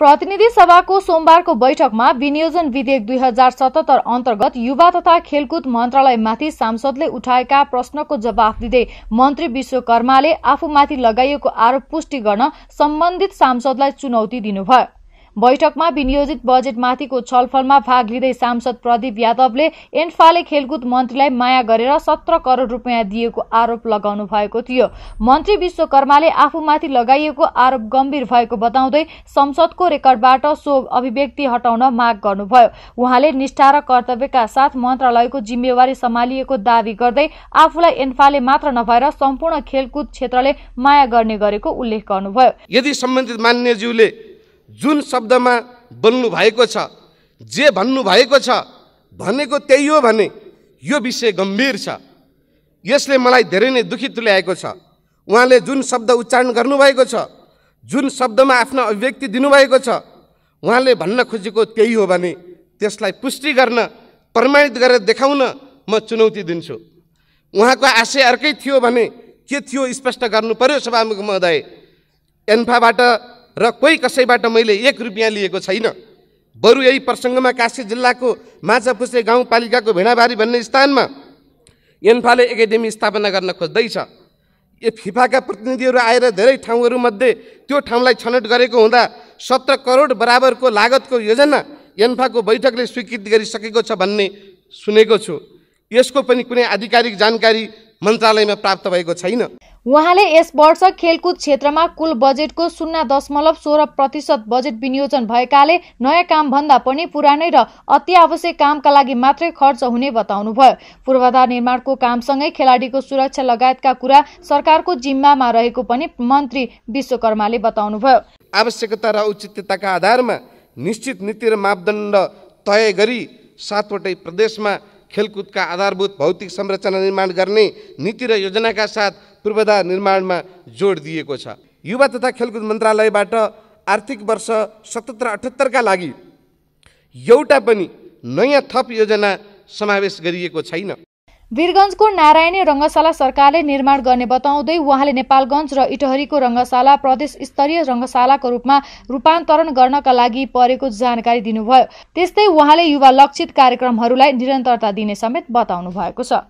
प्रतिनिधि सभाको सोमबारको बैठकमा विनियोजन विधेयक दुई हजार सतहत्तर अन्तर्गत युवा तथा खेलकुद मन्त्रालयमाथि सांसदले उठाएका प्रश्नको जवाफ दिँदै मन्त्री विश्वकर्माले आफूमाथि लगाइएको आरोप पुष्टि गर्न सम्बन्धित सांसदलाई चुनौती दिनुभयो बैठकमा विनियोजित बजेटमाथिको छलफलमा भाग लिँदै सांसद प्रदीप यादवले एन्फाले खेलकुद मन्त्रीलाई माया गरेर सत्र करोड रुपियाँ दिएको आरोप लगाउनु भएको थियो मन्त्री विश्वकर्माले आफूमाथि लगाइएको आरोप गम्भीर भएको बताउँदै संसदको रेकर्डबाट सो अभिव्यक्ति हटाउन माग गर्नुभयो उहाँले निष्ठा र कर्तव्यका साथ मन्त्रालयको जिम्मेवारी सम्हालिएको दावी गर्दै आफूलाई एन्फाले मात्र नभएर सम्पूर्ण खेलकुद क्षेत्रले माया गर्ने गरेको उल्लेख गर्नुभयो यदि सम्बन्धित मान्यज्यूले जुन शब्दमा बोल्नु भएको छ जे भन्नुभएको छ भनेको त्यही हो भने यो विषय गम्भीर छ यसले मलाई धेरै नै दुखी तुल्याएको छ उहाँले जुन शब्द उच्चारण गर्नुभएको छ जुन शब्दमा आफ्नो अभिव्यक्ति दिनुभएको छ उहाँले भन्न खोजेको त्यही हो भने त्यसलाई पुष्टि गर्न प्रमाणित गरेर देखाउन म चुनौती दिन्छु उहाँको आशय अर्कै थियो भने के थियो स्पष्ट गर्नु पर्यो सभामुख महोदय एन्फाबाट र कोही कसैबाट मैले एक रुपियाँ लिएको छैन बरु यही प्रसङ्गमा काशी जिल्लाको माझापुसे गाउँपालिकाको भेडाबारी भन्ने स्थानमा एन्फाले एकाडेमी स्थापना गर्न खोज्दैछ यो फिफाका प्रतिनिधिहरू आएर धेरै ठाउँहरूमध्ये त्यो ठाउँलाई छनौट गरेको हुँदा सत्र करोड बराबरको लागतको योजना एन्फाको बैठकले स्वीकृति गरिसकेको छ भन्ने सुनेको छु यसको पनि कुनै आधिकारिक जानकारी मन्त्रालयमा प्राप्त भएको छैन उहाँले यस वर्ष खेलकुद क्षेत्रमा कुल बजेटको शून्य दशमलव सोह्र प्रतिशत बजेट विनियोजन भएकाले नयाँ काम भन्दा पनि पुरानै र अत्यावश्यक कामका लागि मात्रै खर्च हुने बताउनुभयो पूर्वाधार निर्माणको कामसँगै खेलाडीको सुरक्षा लगायतका कुरा सरकारको जिम्मामा रहेको पनि मन्त्री विश्वकर्माले बताउनुभयो आवश्यकता र औचित्यताका आधारमा निश्चित नीति र मापदण्ड तय गरी सातवटै प्रदेशमा खेलकुदका आधारभूत भौतिक संरचना निर्माण गर्ने नीति र योजनाका साथ पूर्वाधार निर्माणमा जोड दिएको छ युवा तथा खेलकुद मन्त्रालयबाट आर्थिक वर्ष सतहत्तर अठहत्तरका लागि एउटा पनि नयाँ थप योजना समावेश गरिएको छैन वीरगञ्जको नारायणी रङ्गशाला सरकारले निर्माण गर्ने बताउँदै उहाँले नेपालगञ्ज र इटहरीको रङ्गशाला प्रदेश स्तरीय रङ्गशालाको रूपमा रूपान्तरण गर्नका लागि परेको जानकारी दिनुभयो त्यस्तै उहाँले युवा लक्षित कार्यक्रमहरूलाई निरन्तरता दिने समेत बताउनु भएको छ